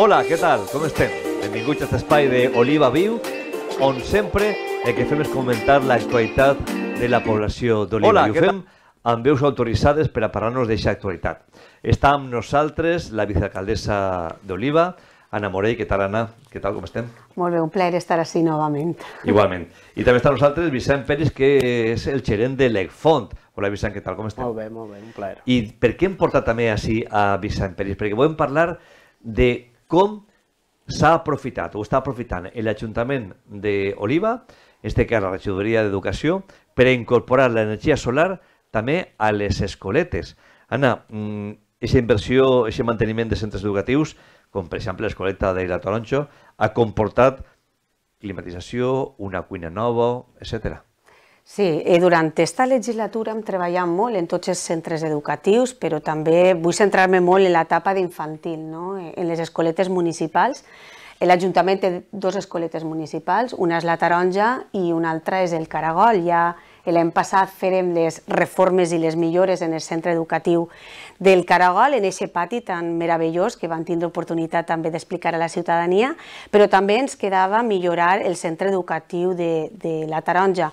Hola, què tal? Com estem? Benvinguts a aquest espai d'Oliva Viu, on sempre el que fem és comentar l'actualitat de la població d'Oliva. I ho fem amb veus autoritzades per a parlar-nos d'aquesta actualitat. Està amb nosaltres la vicealcaldessa d'Oliva, Anna Morell, què tal, Anna? Què tal, com estem? Molt bé, un plaer estar així novament. Igualment. I també està nosaltres Vicent Pérez, que és el gerent de l'ECFont. Hola, Vicent, què tal, com estem? Molt bé, molt bé, un plaer. I per què hem portat també així a Vicent Pérez? Perquè volem parlar de com s'ha aprofitat o està aprofitant l'Ajuntament d'Oliva, este que cas la regidoria d'Educació, per incorporar l'energia solar també a les escoletes. Anna, aquesta mm, inversió, aquest manteniment de centres educatius, com per exemple l'escoleta la Taronjo, ha comportat climatització, una cuina nova, etcètera. Sí, i durant aquesta legislatura hem treballat molt en tots els centres educatius, però també vull centrar-me molt en l'etapa d'infantil, no? en les escoletes municipals. L'Ajuntament té dues escoletes municipals, una és la Taronja i una altra és el Caragol. Ja l'any passat fèrem les reformes i les millores en el centre educatiu del Caragol, en aquest pati tan meravellós que vam tindre oportunitat també d'explicar a la ciutadania, però també ens quedava millorar el centre educatiu de, de la Taronja.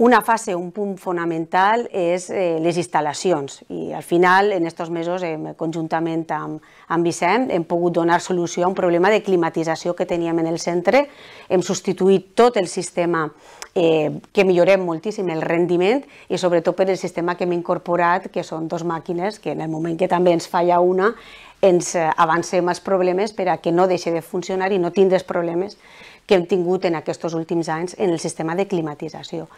Una fase, un punt fonamental, és eh, les instal·lacions i al final, en aquests mesos, eh, conjuntament amb, amb Vicent, hem pogut donar solució a un problema de climatització que teníem en el centre. Hem substituït tot el sistema eh, que millorem moltíssim el rendiment i sobretot per el sistema que hem incorporat, que són dos màquines, que en el moment que també ens falla una, ens eh, avancem els problemes per a que no deixi de funcionar i no tindres problemes que hem tingut en aquests últims anys en el sistema de climatització.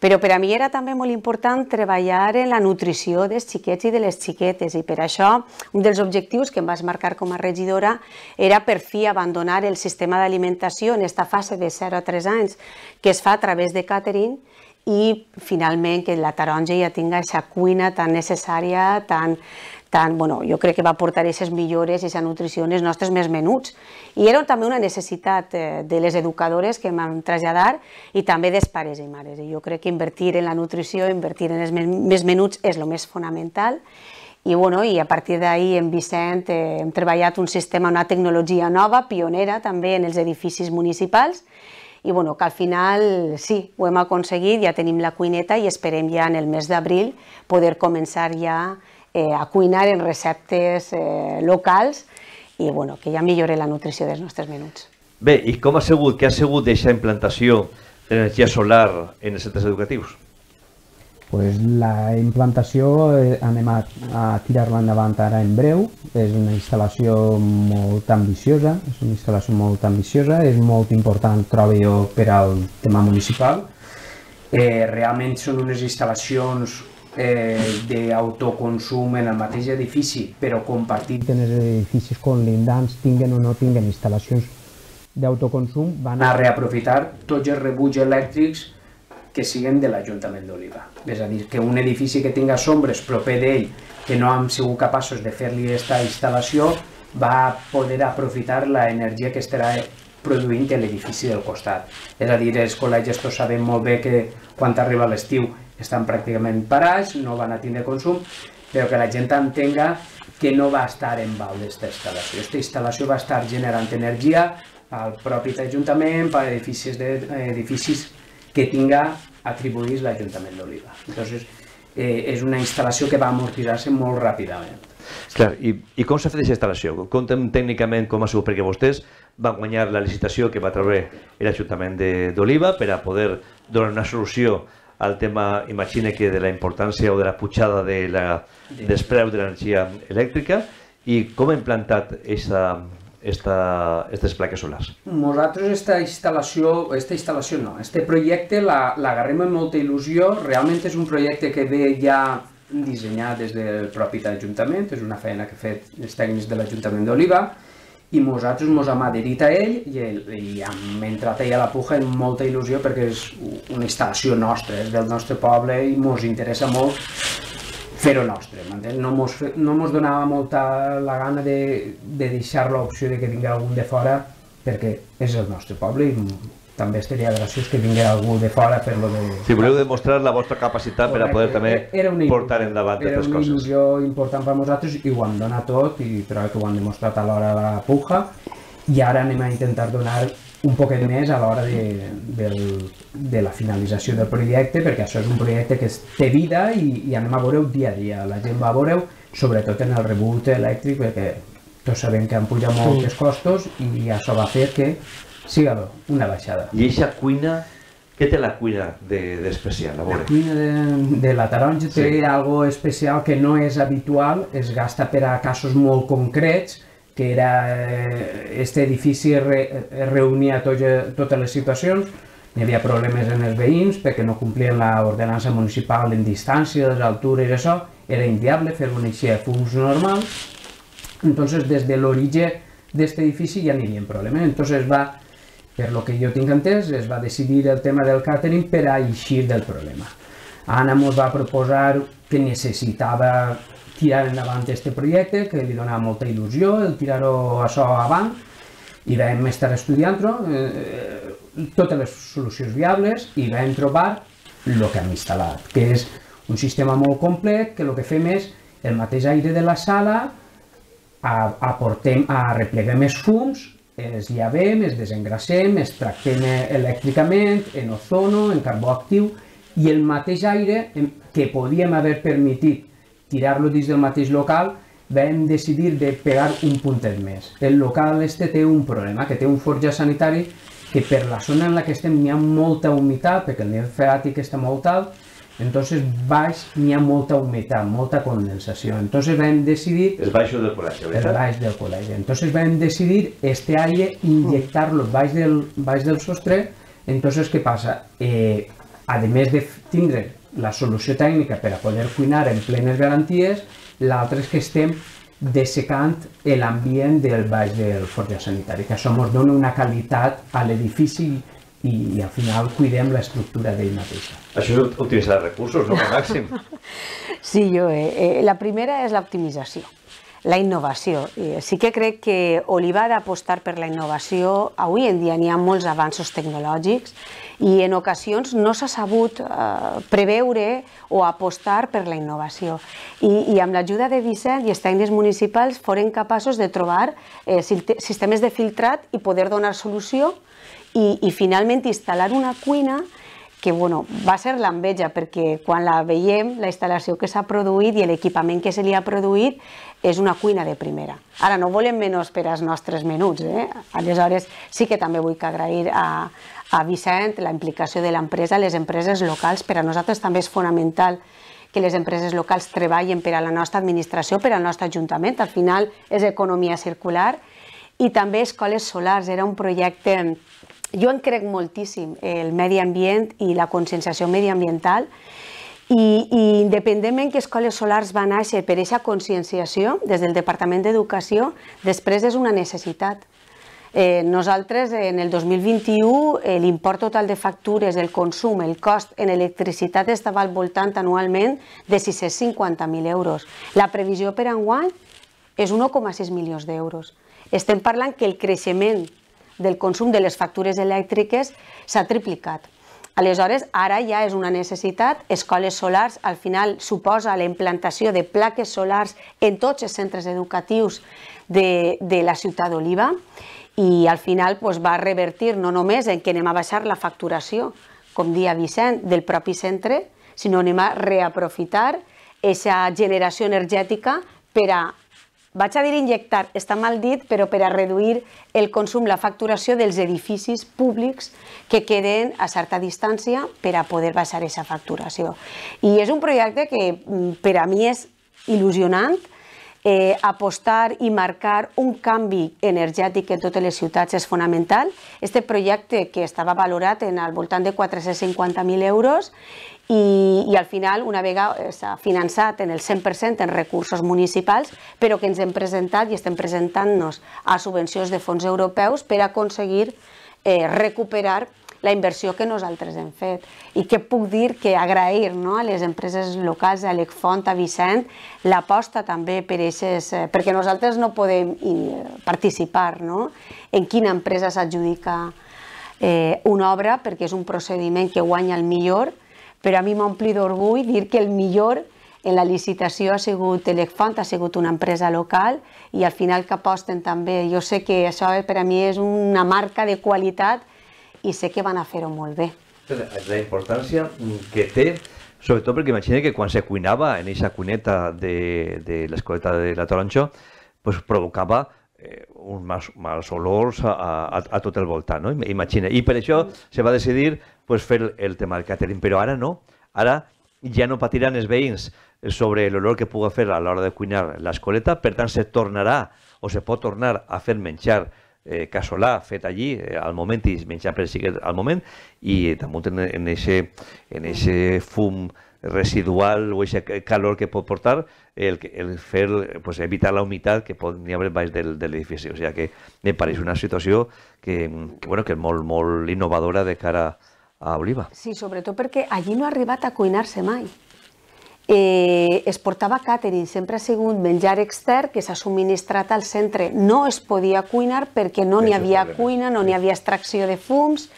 Però per a mi era també molt important treballar en la nutrició dels xiquets i de les xiquetes i per això un dels objectius que em vas marcar com a regidora era per fi abandonar el sistema d'alimentació en esta fase de 0 a 3 anys que es fa a través de catering i finalment que la taronja ja tinga aquesta cuina tan necessària, tan tant, bueno, jo crec que va portar aquestes millores, aquesta nutrició en els nostres més menuts. I era també una necessitat eh, de les educadores que m'han traslladat i també dels pares i mares. I jo crec que invertir en la nutrició, invertir en els més menuts és el més fonamental. I, bueno, i a partir d'ahir en Vicent eh, hem treballat un sistema, una tecnologia nova, pionera també en els edificis municipals, i bueno, que al final sí, ho hem aconseguit, ja tenim la cuineta i esperem ja en el mes d'abril poder començar ja eh, a cuinar en receptes eh, locals i bueno, que ja millori la nutrició dels nostres menuts. Bé, i com ha sigut, què ha sigut d'aquesta implantació d'energia solar en els centres educatius? pues la implantació eh, anem a, a tirar-la endavant ara en breu. És una instal·lació molt ambiciosa, és una instal·lació molt ambiciosa, és molt important, trobo jo, per al tema municipal. Eh, realment són unes instal·lacions eh, d'autoconsum en el mateix edifici, però compartit en els edificis conlindants tinguen o no tinguen instal·lacions d'autoconsum, van a reaprofitar tots els rebuts elèctrics que siguen de l'Ajuntament d'Oliva. És a dir, que un edifici que tinga sombres proper d'ell, que no han sigut capaços de fer-li aquesta instal·lació, va poder aprofitar l'energia que estarà produint l'edifici del costat. És a dir, els col·legis tots sabem molt bé que quan arriba l'estiu estan pràcticament parats, no van a tindre consum, però que la gent entenga que no va estar en val d'esta instal·lació. Aquesta instal·lació va estar generant energia al propi ajuntament per edificis, de, edificis que tinga atribuïts l'Ajuntament d'Oliva. Entonces, eh, és una instal·lació que va amortitzar-se molt ràpidament. Clar, i, i com s'ha fet aquesta instal·lació? Contem tècnicament com ha sigut, perquè vostès van guanyar la licitació que va treure l'Ajuntament d'Oliva per a poder donar una solució al tema, imagine que de la importància o de la pujada de la, dels preus de l'energia elèctrica i com hem plantat aquesta, esta, estes plaques solars? Nosaltres esta instal·lació, esta instal·lació no, este projecte l'agarrem la, amb molta il·lusió, realment és un projecte que ve ja dissenyat des del propi Ajuntament, és una feina que ha fet els tècnics de l'Ajuntament d'Oliva, i nosaltres mos hem adherit a ell i, ell, i hem entrat allà a la puja amb molta il·lusió perquè és una instal·lació nostra, és del nostre poble i mos interessa molt fer-ho nostre, No, mos, no mos donava molta la gana de, de deixar l'opció de que vingui algun de fora perquè és el nostre poble i també seria graciós que vinguera algú de fora per lo de... Si voleu demostrar la vostra capacitat Correcte. per a poder també era una, portar endavant era una coses. il·lusió important per a nosaltres i ho vam donat tot i però que ho han demostrat a l'hora de la puja i ara anem a intentar donar un poquet més a l'hora de, de, de la finalització del projecte perquè això és un projecte que té vida i, i anem a veure-ho dia a dia la gent va a veure-ho sobretot en el rebut elèctric perquè tots sabem que han pujat molt sí. els costos i això va fer que Cigador, una baixada. I aquesta cuina, què té la cuina d'especial? De, la cuina de, de la taronja sí. té algo especial que no és habitual, es gasta per a casos molt concrets, que era... Eh, este edifici re, eh, reunia tot, totes les situacions, hi havia problemes en els veïns perquè no complien l'ordenança municipal en distància, les altures, això, era inviable fer un així a fums normal. Entonces, des de l'origen d'aquest edifici ja n'hi havia problemes. Entonces va per lo que jo tinc entès, es va decidir el tema del càtering per a eixir del problema. Anna mos va proposar que necessitava tirar endavant aquest projecte, que li donava molta il·lusió el tirar-ho això avant, i vam estar estudiant-ho, eh, totes les solucions viables, i vam trobar el que hem instal·lat, que és un sistema molt complet, que el que fem és el mateix aire de la sala, aportem, arrepleguem els fums, ens llavem, ens desengrassem, ens tractem eh, elèctricament, en ozono, en carbó actiu, i el mateix aire que podíem haver permitit tirar-lo dins del mateix local, vam decidir de pegar un puntet més. El local este té un problema, que té un forja sanitari que per la zona en la que estem hi ha molta humitat, perquè el nivell feràtic està molt alt, Entonces baix n'hi ha molta humitat, molta condensació. Entonces vam decidir... El baixo del col·legi, ¿verdad? El baix del col·legi. Entonces vam decidir este aire inyectar-lo baix del, baix del sostre. Entonces, què passa? Eh, a més de tindre la solució tècnica per a poder cuinar en plenes garanties, l'altre és que estem dessecant l'ambient del baix del forja sanitari, que això ens dona una qualitat a l'edifici i, i al final cuidem l'estructura d'ell mateixa. Això és optimitzar els recursos, no? Al màxim. sí, jo. Eh, eh, la primera és l'optimització, la innovació. Eh, sí que crec que Oliva ha d'apostar per la innovació. Avui en dia n'hi ha molts avanços tecnològics i en ocasions no s'ha sabut eh, preveure o apostar per la innovació. I, i amb l'ajuda de Vicent i els tècnics municipals foren capaços de trobar eh, sistemes de filtrat i poder donar solució i, i finalment instal·lar una cuina que bueno, va ser l'enveja perquè quan la veiem, la instal·lació que s'ha produït i l'equipament que se li ha produït és una cuina de primera. Ara no volem menys per als nostres menuts, eh? aleshores sí que també vull que agrair a, a Vicent la implicació de l'empresa, les empreses locals, per a nosaltres també és fonamental que les empreses locals treballin per a la nostra administració, per al nostre ajuntament, al final és economia circular, i també escoles solars, era un projecte jo en crec moltíssim, el medi ambient i la conscienciació mediambiental, i, i independentment que Escoles Solars va néixer per aquesta conscienciació des del Departament d'Educació, després és una necessitat. Eh, nosaltres en el 2021 eh, l'import total de factures, el consum, el cost en electricitat estava al voltant anualment de 650.000 euros. La previsió per enguany és 1,6 milions d'euros. Estem parlant que el creixement del consum de les factures elèctriques s'ha triplicat. Aleshores, ara ja és una necessitat, escoles solars al final suposa la implantació de plaques solars en tots els centres educatius de, de la ciutat d'Oliva i al final doncs, va revertir no només en que anem a baixar la facturació, com dia Vicent, del propi centre, sinó anem a reaprofitar aquesta generació energètica per a vaig a dir injectar, està mal dit, però per a reduir el consum, la facturació dels edificis públics que queden a certa distància per a poder baixar aquesta facturació. I és un projecte que mm, per a mi és il·lusionant, eh, apostar i marcar un canvi energètic en totes les ciutats és fonamental. Este projecte, que estava valorat en al voltant de 450.000 euros i, i al final, una vega eh, s'ha finançat en el 100% en recursos municipals, però que ens hem presentat i estem presentant-nos a subvencions de fons europeus per aconseguir eh, recuperar la inversió que nosaltres hem fet. I què puc dir? Que agrair no, a les empreses locals, a l'ECFONT, a Vicent, l'aposta també per aquestes... eh, perquè nosaltres no podem eh, participar no? en quina empresa s'adjudica eh, una obra, perquè és un procediment que guanya el millor, però a mi omplit d'orgull dir que el millor en la licitació ha sigut Elefant, ha sigut una empresa local i al final que aposten també. Jo sé que això eh, per a mi és una marca de qualitat i sé que van a fer-ho molt bé. La importància que té sobretot perquè imagina que quan se cuinava en aquesta cuneta de, de l'escoleta de la Toronxo, pues provocava eh, uns mals, mals olors a, a, a tot el voltant, no? Imagina. I per això se va decidir pues, fer el tema del catering, però ara no. Ara ja no patiran els veïns sobre l'olor que puga fer a l'hora de cuinar l'escoleta, per tant se tornarà o se pot tornar a fer menjar eh, casolà fet allí eh, al moment i menjar per al moment i damunt en, en, eixe, en eixe fum residual o aquest calor que pot portar, el, el fer, pues, evitar la humitat que pot n'hi haver baix del, de l'edifici. O sigui que em pareix una situació que, que, bueno, que és molt, molt innovadora de cara a Oliva. Sí, sobretot perquè allí no ha arribat a cuinar-se mai. Eh, es portava catering, sempre ha sigut menjar extern que s'ha subministrat al centre. No es podia cuinar perquè no n'hi havia cuina, no n'hi havia extracció de fums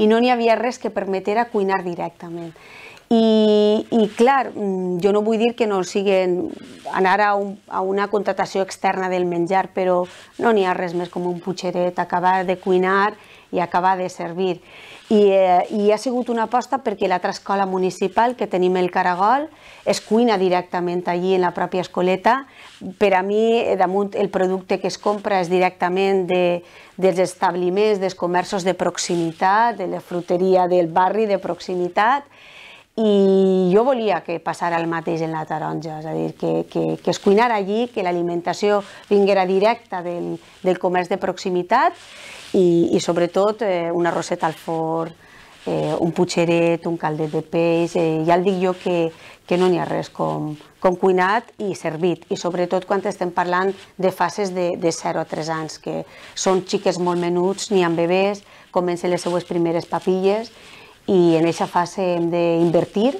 i no n'hi havia res que permetera cuinar directament. I, i clar, mm, jo no vull dir que no siguen anar a, un, a una contratació externa del menjar, però no n'hi ha res més com un putxeret, acabar de cuinar i acabar de servir. I, eh, I ha sigut una aposta perquè l'altra escola municipal que tenim el Caragol es cuina directament allí en la pròpia escoleta. Per a mi, eh, damunt, el producte que es compra és directament de, dels establiments, dels comerços de proximitat, de la fruteria del barri de proximitat i jo volia que passara el mateix en la taronja, és a dir, que, que, que es cuinara allí, que l'alimentació vinguera directa del, del comerç de proximitat i, i sobretot eh, una roseta al forn, eh, un putxeret, un caldet de peix, eh, ja el dic jo que, que no n'hi ha res com, com cuinat i servit, i sobretot quan estem parlant de fases de, de 0 a 3 anys, que són xiques molt menuts, ni amb bebès, comencen les seues primeres papilles, i en aquesta fase hem d'invertir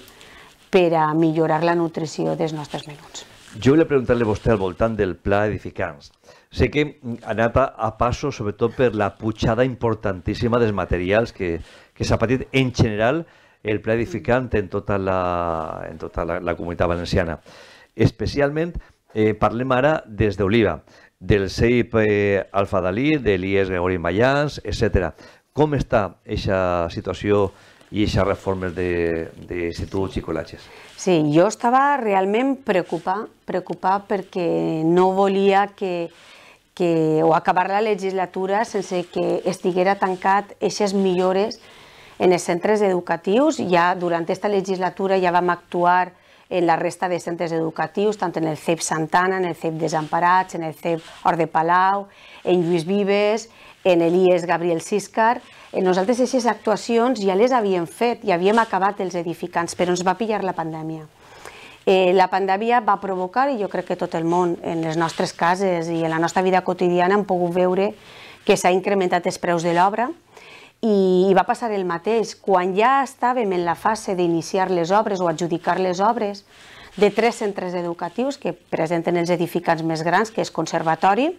per a millorar la nutrició dels nostres menuts. Jo vull preguntar-li a vostè al voltant del pla Edificants. Sé que ha anat a, a passo, sobretot per la pujada importantíssima dels materials que, que s'ha patit en general el pla edificant en tota la, en tota la, la comunitat valenciana. Especialment eh, parlem ara des d'Oliva, del CEIP eh, Alfadalí, de l'IES Gregori Mayans, etc. Com està aquesta situació i aquestes reformes d'instituts i col·legis. Sí, jo estava realment preocupada, preocupada perquè no volia que, que, o acabar la legislatura sense que estiguera tancat aquestes millores en els centres educatius. Ja durant aquesta legislatura ja vam actuar en la resta de centres educatius, tant en el CEP Santana, en el CEP Desemparats, en el CEP Hort de Palau, en Lluís Vives, en Elies Gabriel Siscar. Nosaltres aquestes actuacions ja les havíem fet, i havíem acabat els edificants, però ens va pillar la pandèmia. Eh, la pandèmia va provocar, i jo crec que tot el món, en les nostres cases i en la nostra vida quotidiana, hem pogut veure que s'ha incrementat els preus de l'obra i, i va passar el mateix. Quan ja estàvem en la fase d'iniciar les obres o adjudicar les obres de tres centres educatius que presenten els edificants més grans, que és conservatori,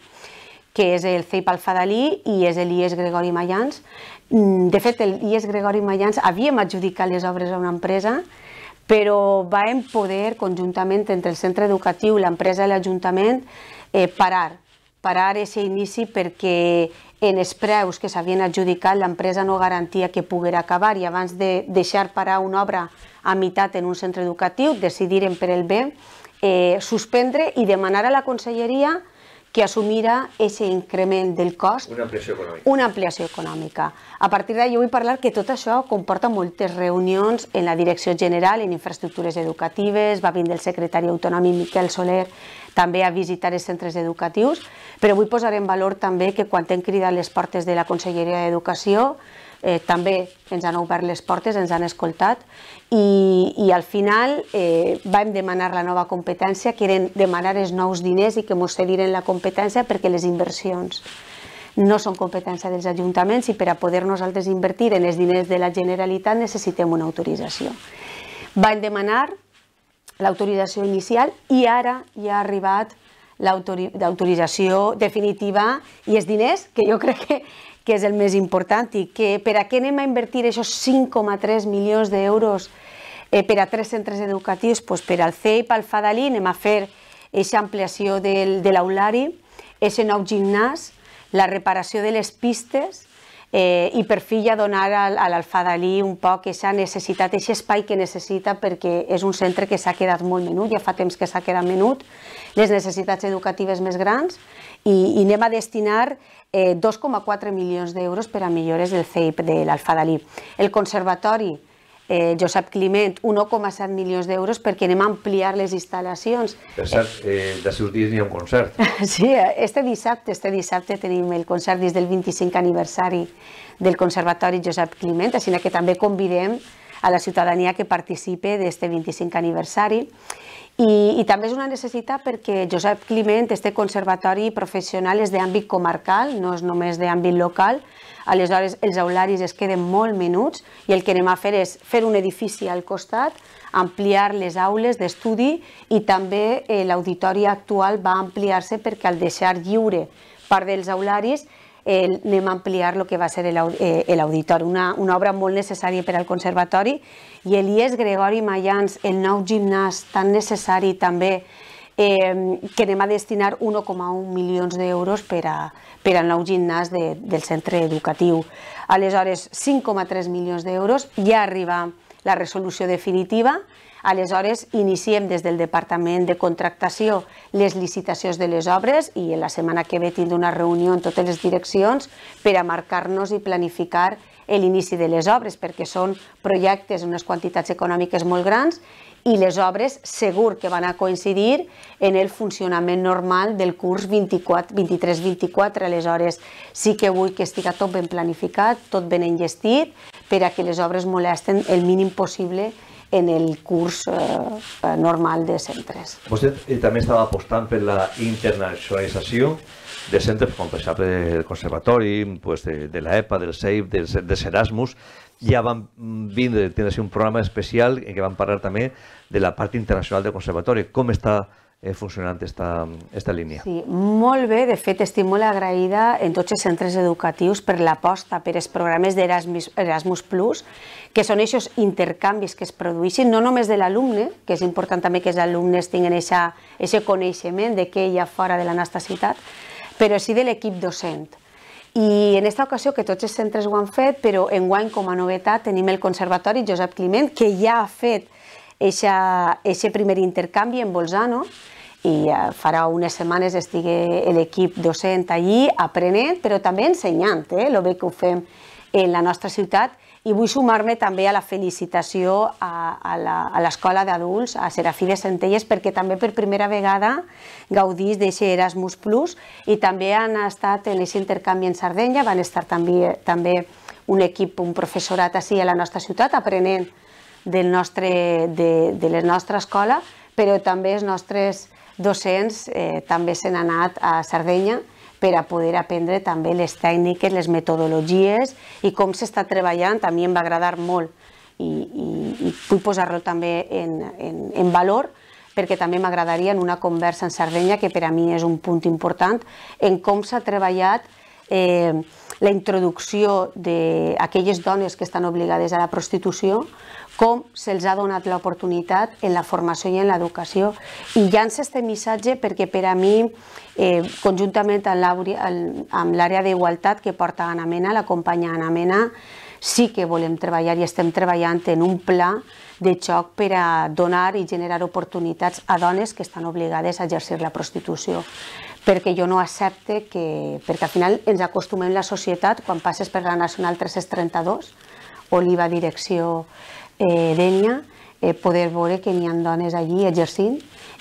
que és el CEIP Alfadalí i és l'IES Gregori Mayans. Mm, de fet, l'IES Gregori Mayans havíem adjudicat les obres a una empresa, però vam poder, conjuntament entre el centre educatiu, l'empresa i l'Ajuntament, eh, parar parar aquest inici perquè en els preus que s'havien adjudicat l'empresa no garantia que poguera acabar i abans de deixar parar una obra a meitat en un centre educatiu decidiren per el bé eh, suspendre i demanar a la conselleria que assumirà aquest increment del cost. Una ampliació econòmica. Una ampliació econòmica. A partir d'ahir vull parlar que tot això comporta moltes reunions en la Direcció General en infraestructures educatives, va vindre el secretari autonòmic Miquel Soler també a visitar els centres educatius, però vull posar en valor també que quan hem cridat les portes de la Conselleria d'Educació eh, també ens han obert les portes, ens han escoltat i, i al final eh, vam demanar la nova competència, que eren demanar els nous diners i que mos cediren la competència perquè les inversions no són competència dels ajuntaments i per a poder nosaltres invertir en els diners de la Generalitat necessitem una autorització. Van demanar l'autorització inicial i ara ja ha arribat l'autorització definitiva i els diners, que jo crec que que és el més important, i que per a què anem a invertir aquests 5,3 milions d'euros eh, per a tres centres educatius? Pues per al CEI, pel Fadalí, anem a fer aquesta ampliació del, de l'aulari, aquest nou gimnàs, la reparació de les pistes, eh, i per fi ja donar a, a l'Alfadalí un poc aquesta necessitat, aquest espai que necessita perquè és un centre que s'ha quedat molt menut, ja fa temps que s'ha quedat menut, les necessitats educatives més grans i, i anem a destinar eh, 2,4 milions d'euros per a millores del CEIP de l'Alfadalí. El Conservatori eh, Josep Climent, 1,7 milions d'euros perquè anem a ampliar les instal·lacions. Per cert, eh, de seus dies n'hi ha un concert. Sí, este dissabte, este dissabte tenim el concert des del 25 aniversari del Conservatori Josep Climent, així que també convidem a la ciutadania que participe d'este 25 aniversari. I, i també és una necessitat perquè Josep Climent, este conservatori professional és d'àmbit comarcal, no és només d'àmbit local, aleshores els aularis es queden molt menuts i el que anem a fer és fer un edifici al costat, ampliar les aules d'estudi i també eh, l'auditori actual va ampliar-se perquè al deixar lliure part dels aularis eh, anem a ampliar el que va ser l'auditori, eh, una, una obra molt necessària per al Conservatori, i Elies Gregori Mayans, el nou gimnàs tan necessari també, eh, que anem a destinar 1,1 milions d'euros per, a, per al nou gimnàs de, del centre educatiu. Aleshores, 5,3 milions d'euros, ja arriba la resolució definitiva, Aleshores, iniciem des del Departament de Contractació les licitacions de les obres i la setmana que ve tindrem una reunió en totes les direccions per a marcar-nos i planificar l'inici de les obres, perquè són projectes, unes quantitats econòmiques molt grans i les obres segur que van a coincidir en el funcionament normal del curs 23-24. Aleshores, sí que vull que estiga tot ben planificat, tot ben enllestit, per a que les obres molesten el mínim possible en el curs eh, normal de centres. Vostè també estava apostant per la internacionalització de centres com per exemple el Conservatori, pues, de, de l'EPA, e del SEIF, e de, de Erasmus, ja van vindre, tindre un programa especial en què van parlar també de la part internacional del Conservatori. Com està eh, funcionant aquesta, aquesta línia. Sí, molt bé. De fet, estic molt agraïda en tots els centres educatius per l'aposta per els programes d'Erasmus Erasmus Plus que són aquests intercanvis que es produeixen, no només de l'alumne, que és important també que els alumnes tinguin aquest coneixement de què hi ha fora de la nostra ciutat, però sí de l'equip docent. I en aquesta ocasió, que tots els centres ho han fet, però en guany com a novetat tenim el Conservatori Josep Climent, que ja ha fet aquest primer intercanvi en Bolzano, i eh, farà unes setmanes estigui l'equip docent allí aprenent, però també ensenyant, eh, el bé que ho fem en la nostra ciutat i vull sumar-me també a la felicitació a, a l'Escola d'Adults, a Serafí de Centelles, perquè també per primera vegada gaudís d'aquest Erasmus Plus i també han estat en aquest intercanvi en Sardenya, van estar també, també un equip, un professorat així a la nostra ciutat aprenent del nostre, de, de la nostra escola, però també els nostres docents eh, també s'han anat a Sardenya per a poder aprendre també les tècniques, les metodologies i com s'està treballant, també em va agradar molt i, i, i vull posar-lo també en, en, en valor perquè també m'agradaria en una conversa en Sardenya, que per a mi és un punt important, en com s'ha treballat eh, la introducció d'aquelles dones que estan obligades a la prostitució, com se'ls ha donat l'oportunitat en la formació i en l'educació. I llança aquest missatge perquè per a mi, eh, conjuntament amb l'àrea d'igualtat que porta Anna Mena, la companya Anna Mena, sí que volem treballar i estem treballant en un pla de xoc per a donar i generar oportunitats a dones que estan obligades a exercir la prostitució perquè jo no accepte que... perquè al final ens acostumem la societat, quan passes per la Nacional 332, o Oliva Direcció eh, d'Enya, eh, poder veure que n'hi ha dones allí exercint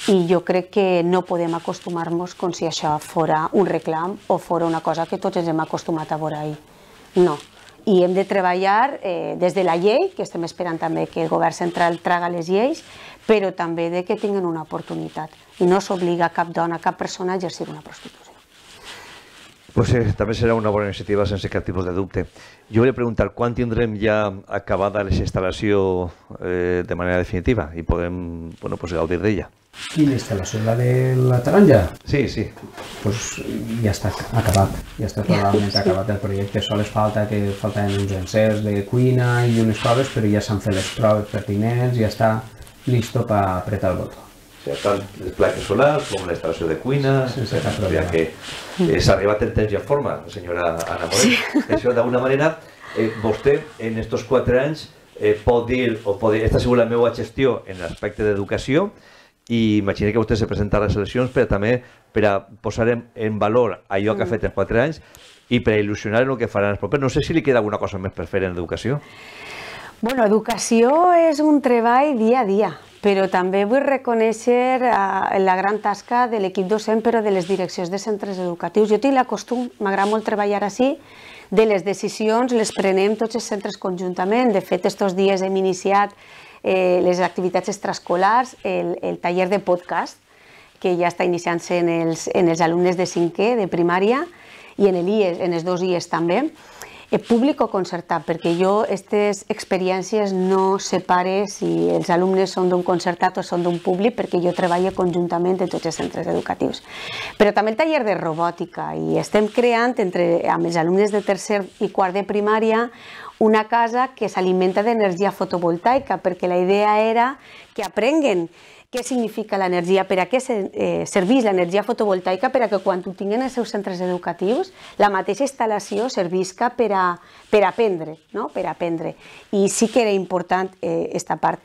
i jo crec que no podem acostumar-nos com si això fora un reclam o fora una cosa que tots ens hem acostumat a veure ahir. No. I hem de treballar eh, des de la llei, que estem esperant també que el govern central traga les lleis, però també de que tinguin una oportunitat i no s'obliga cap dona, cap persona a exercir una prostitució. Pues sí, també serà una bona iniciativa sense cap tipus de dubte. Jo volia preguntar, quan tindrem ja acabada la instal·lació eh, de manera definitiva i podem bueno, pues, gaudir d'ella? Quina instal·lació? La de la Taranja? Sí, sí. Pues ja està acabat, ja està totalment sí. acabat el projecte. Sols falta que falten uns encers de cuina i unes proves, però ja s'han fet les proves pertinents, ja està listo para apretar el botón. O sea, tant les plaques solars com l'instal·lació de cuina, sense cap problema. que és arribat en temps i en forma, senyora Ana Moreno. Sí. Això d'alguna manera, eh, vostè en estos quatre anys eh, pot dir, o pot dir, esta ha sigut la meva gestió en l'aspecte d'educació, i imagina que vostè se presenta a les eleccions per també per a posar en, en valor allò que ha fet en quatre anys i per a il·lusionar el que faran els propers. No sé si li queda alguna cosa més per fer en educació. Bueno, educació és un treball dia a dia, però també vull reconèixer eh, la gran tasca de l'equip docent, però de les direccions de centres educatius. Jo tinc la costum, m'agrada molt treballar així, de les decisions les prenem tots els centres conjuntament. De fet, estos dies hem iniciat eh, les activitats extraescolars, el, el taller de podcast, que ja està iniciant-se en els, en els alumnes de cinquè, de primària, i en l'IES, en els dos IES també públic eh, público concertat, perquè jo aquestes experiències no separe si els alumnes són d'un concertat o són d'un públic, perquè jo treballo conjuntament en tots els centres educatius. Però també el taller de robòtica, i estem creant entre, amb els alumnes de tercer i quart de primària una casa que s'alimenta d'energia fotovoltaica, perquè la idea era que aprenguen què significa l'energia, per a què eh, serveix l'energia fotovoltaica, per a que quan ho tinguin els seus centres educatius, la mateixa instal·lació servisca per a, per aprendre, no? per a aprendre. I sí que era important eh, esta part.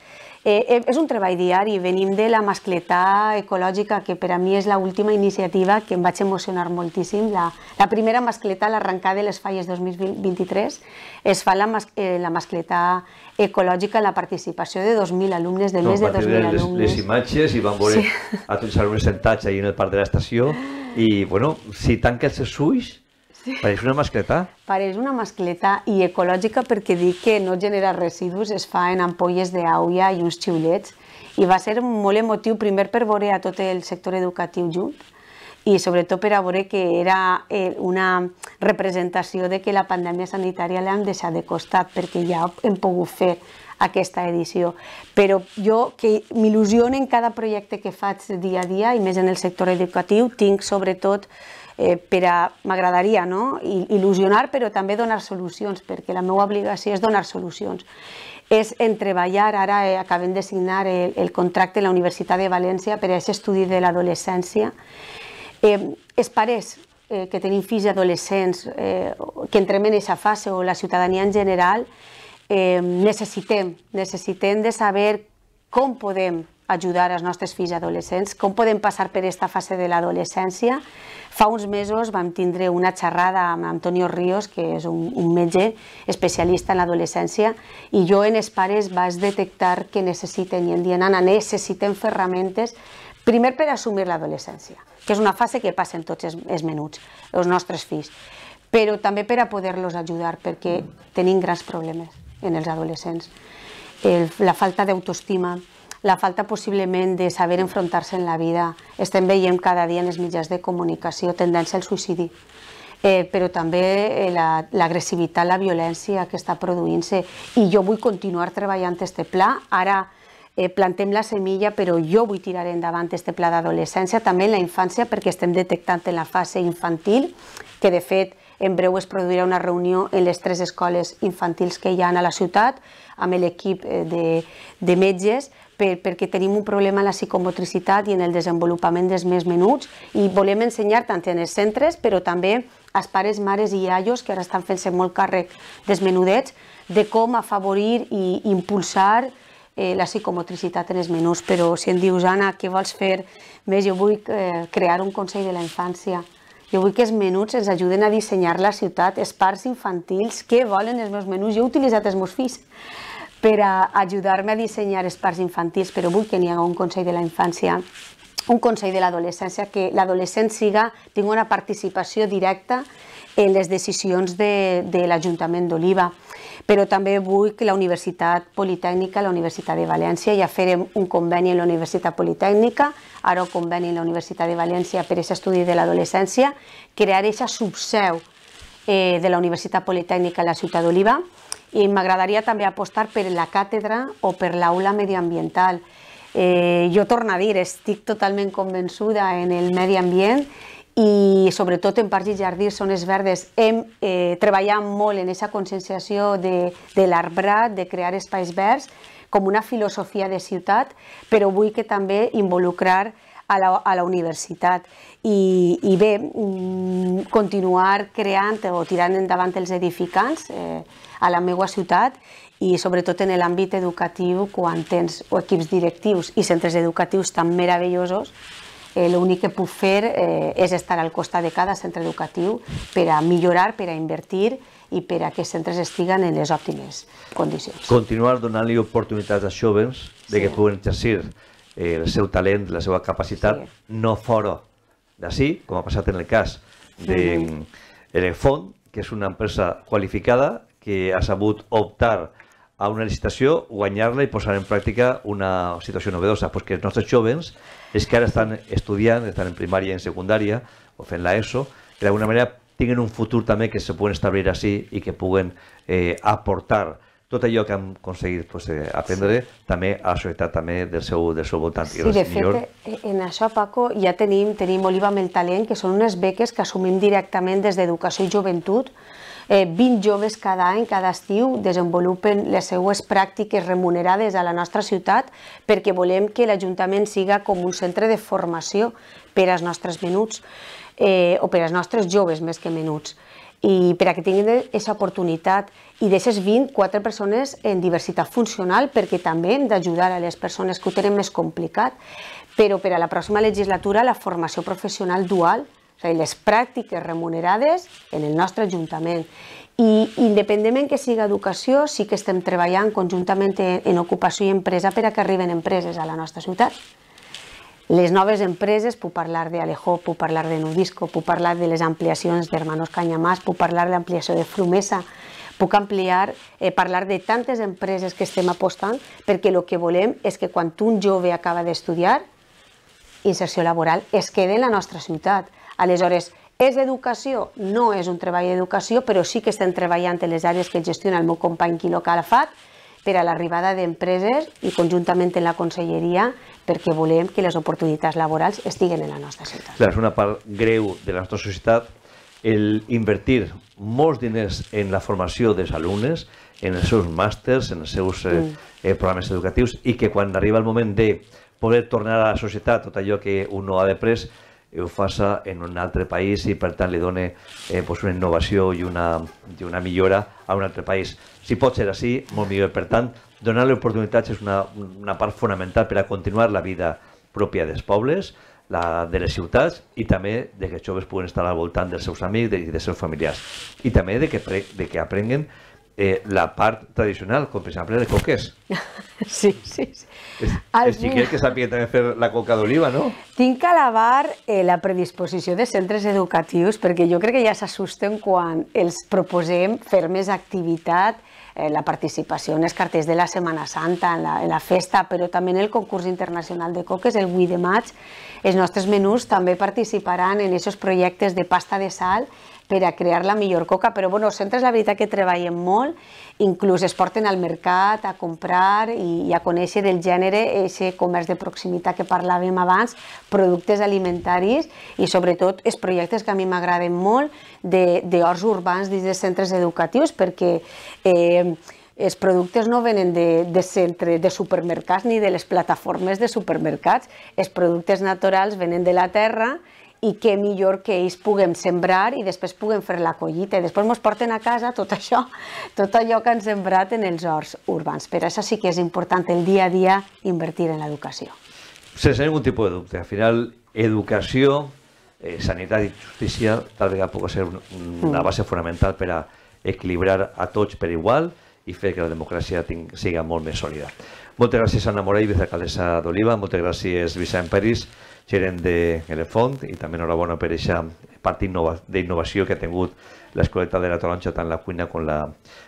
Eh, eh, és un treball diari, venim de la mascletà ecològica, que per a mi és l'última iniciativa que em vaig emocionar moltíssim. La, la primera mascletà, l'arrencada de les falles 2023, es fa la, mas, eh, la mascletà ecològica, la participació de 2.000 alumnes, de no, més de 2.000 alumnes. Les imatges i vam veure sí. a tots els alumnes sentats allà en el parc de l'estació i, bueno, si tanques els ulls, Sí. Pareix una mascleta? Pareix una mascleta i ecològica perquè dic que no genera residus, es fa en ampolles d'aula i uns xiulets i va ser molt emotiu primer per veure a tot el sector educatiu junt i sobretot per a veure que era eh, una representació de que la pandèmia sanitària l'hem deixat de costat perquè ja hem pogut fer aquesta edició. Però jo que m'il·lusiono en cada projecte que faig dia a dia i més en el sector educatiu, tinc sobretot eh, per a... m'agradaria no? il·lusionar, però també donar solucions, perquè la meva obligació és donar solucions. És en treballar, ara eh, acabem de signar el, el contracte a la Universitat de València per a aquest estudi de l'adolescència. Eh, els pares eh, que tenim fills i adolescents eh, que entrem en aquesta fase o la ciutadania en general, eh, necessitem, necessitem de saber com podem ajudar els nostres fills adolescents, com podem passar per aquesta fase de l'adolescència. Fa uns mesos vam tindre una xerrada amb Antonio Ríos, que és un, un metge especialista en l'adolescència, i jo en els pares vaig detectar que necessiten, i em dient, Anna, necessitem ferramentes primer per assumir l'adolescència, que és una fase que passen tots els, els menuts, els nostres fills, però també per a poder-los ajudar, perquè tenim grans problemes en els adolescents. El, la falta d'autoestima, la falta possiblement de saber enfrontar-se en la vida. Estem veient cada dia en els mitjans de comunicació tendència al suïcidi, eh, però també eh, l'agressivitat, la, la violència que està produint-se. I jo vull continuar treballant este pla. Ara eh, plantem la semilla, però jo vull tirar endavant este pla d'adolescència, també en la infància, perquè estem detectant en la fase infantil, que de fet en breu es produirà una reunió en les tres escoles infantils que hi ha a la ciutat, amb l'equip eh, de, de metges, per, perquè tenim un problema en la psicomotricitat i en el desenvolupament dels més menuts i volem ensenyar tant en els centres però també als pares, mares i iaios que ara estan fent-se molt càrrec dels menudets de com afavorir i impulsar eh, la psicomotricitat en els menuts. però si em dius, Anna, què vols fer més? Jo vull eh, crear un Consell de la Infància. Jo vull que els menuts ens ajuden a dissenyar la ciutat, els parcs infantils, què volen els meus menuts? Jo he utilitzat els meus fills per a ajudar-me a dissenyar els parcs infantils, però vull que n'hi hagi un Consell de la Infància un Consell de l'Adolescència, que l'adolescent siga, tingui una participació directa en les decisions de, de l'Ajuntament d'Oliva. Però també vull que la Universitat Politècnica, la Universitat de València, ja farem un conveni en la Universitat Politècnica, ara un conveni en la Universitat de València per a aquest estudi de l'adolescència, crear aquest subseu eh, de la Universitat Politècnica a la ciutat d'Oliva, i m'agradaria també apostar per la càtedra o per l'aula mediambiental. Eh, jo torno a dir, estic totalment convençuda en el medi ambient i sobretot en parcs i jardins, zones verdes, hem eh, treballat molt en aquesta conscienciació de, de l'arbrat, de crear espais verds, com una filosofia de ciutat, però vull que també involucrar a la, a la universitat i, i bé, mm, continuar creant o tirant endavant els edificants eh, a la meva ciutat i sobretot en l'àmbit educatiu quan tens o equips directius i centres educatius tan meravellosos eh, l'únic que puc fer eh, és estar al costat de cada centre educatiu per a millorar, per a invertir i per a que els centres estiguen en les òptimes condicions. Continuar donant-li oportunitats a joves de sí. que puguen exercir eh, el seu talent, la seva capacitat, sí. no fora d'ací, com ha passat en el cas de mm -hmm. que és una empresa qualificada que ha sabut optar a una licitació, guanyar-la i posar en pràctica una situació novedosa, perquè els nostres jovens és que ara estan estudiant, estan en primària i en secundària, o fent l'ESO, que d'alguna manera tinguin un futur també que se puguen establir així i que puguen eh, aportar tot allò que han aconseguit pues, eh, aprendre sí. també a la societat també del seu, del seu voltant. Sí, de millor... fet, eh, en això, Paco, ja tenim, tenim Oliva amb el Talent, que són unes beques que assumim directament des d'Educació i Joventut, eh, 20 joves cada any, cada estiu, desenvolupen les seues pràctiques remunerades a la nostra ciutat perquè volem que l'Ajuntament siga com un centre de formació per als nostres menuts eh, o per als nostres joves més que menuts i per a que tinguin aquesta oportunitat. I d'aquestes 20, 4 persones en diversitat funcional, perquè també hem d'ajudar a les persones que ho tenen més complicat. Però per a la pròxima legislatura la formació professional dual fer les pràctiques remunerades en el nostre Ajuntament. I independentment que siga educació, sí que estem treballant conjuntament en ocupació i empresa per a que arriben empreses a la nostra ciutat. Les noves empreses, puc parlar d'Alejó, puc parlar de Nudisco, puc parlar de les ampliacions d'Hermanos Canyamàs, puc parlar de l'ampliació de Frumesa, puc ampliar, eh, parlar de tantes empreses que estem apostant, perquè el que volem és que quan un jove acaba d'estudiar, inserció laboral, es quede en la nostra ciutat. Aleshores, és educació? No és un treball d'educació, però sí que estem treballant en les àrees que gestiona el meu company Quilo Calafat per a l'arribada d'empreses i conjuntament en la conselleria perquè volem que les oportunitats laborals estiguen en la nostra ciutat. Clar, és una part greu de la nostra societat el invertir molts diners en la formació dels alumnes, en els seus màsters, en els seus eh, mm. Eh, programes educatius i que quan arriba el moment de poder tornar a la societat tot allò que un no ha de pres, ho faça en un altre país i per tant li doni eh, pues una innovació i una, i una millora a un altre país. Si pot ser així, molt millor. Per tant, donar-li oportunitats és una, una part fonamental per a continuar la vida pròpia dels pobles, la, de les ciutats i també de que els joves puguen estar al voltant dels seus amics i de, dels seus familiars. I també de que, pre, de que aprenguen eh, la part tradicional, com per exemple de coques. Sí, sí, sí. El xiquet que sàpiga també fer la coca d'oliva, no? Tinc que alabar eh, la predisposició de centres educatius perquè jo crec que ja s'assusten quan els proposem fer més activitat eh, la participació en els cartells de la Setmana Santa, en la, en la festa, però també en el concurs internacional de coques, el 8 de maig. Els nostres menús també participaran en aquests projectes de pasta de sal per a crear la millor coca, però bueno, els centres la veritat que treballen molt, inclús es porten al mercat a comprar i, i a conèixer del gènere, aquest comerç de proximitat que parlàvem abans, productes alimentaris i sobretot els projectes que a mi m'agraden molt d'horts urbans dins de centres educatius perquè eh, els productes no venen de, de centre de supermercats ni de les plataformes de supermercats, els productes naturals venen de la terra i què millor que ells puguem sembrar i després puguem fer la collita. I després ens porten a casa tot això, tot allò que han sembrat en els horts urbans. Per això sí que és important el dia a dia invertir en l'educació. Sense ningún tipus de dubte. Al final, educació, eh, sanitat i justícia tal vegada pugui ser una mm. base fonamental per a equilibrar a tots per igual i fer que la democràcia sigui siga molt més sòlida. Moltes gràcies, Anna Morell, vicealcaldessa d'Oliva. Moltes gràcies, Vicent Peris gerent de Elefont, i també enhorabona per aquesta part d'innovació que ha tingut l'Escoleta de la Taronja, tant la cuina com la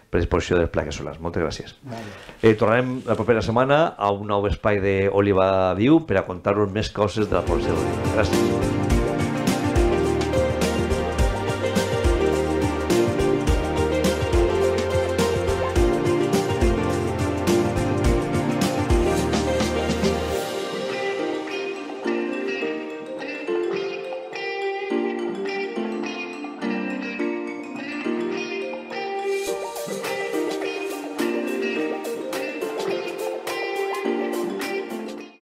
predisposició de les plaques solars. Moltes gràcies. Eh, tornarem la propera setmana a un nou espai d'Oliva Viu per a contar-vos més coses de la població d'Oliva. Gràcies.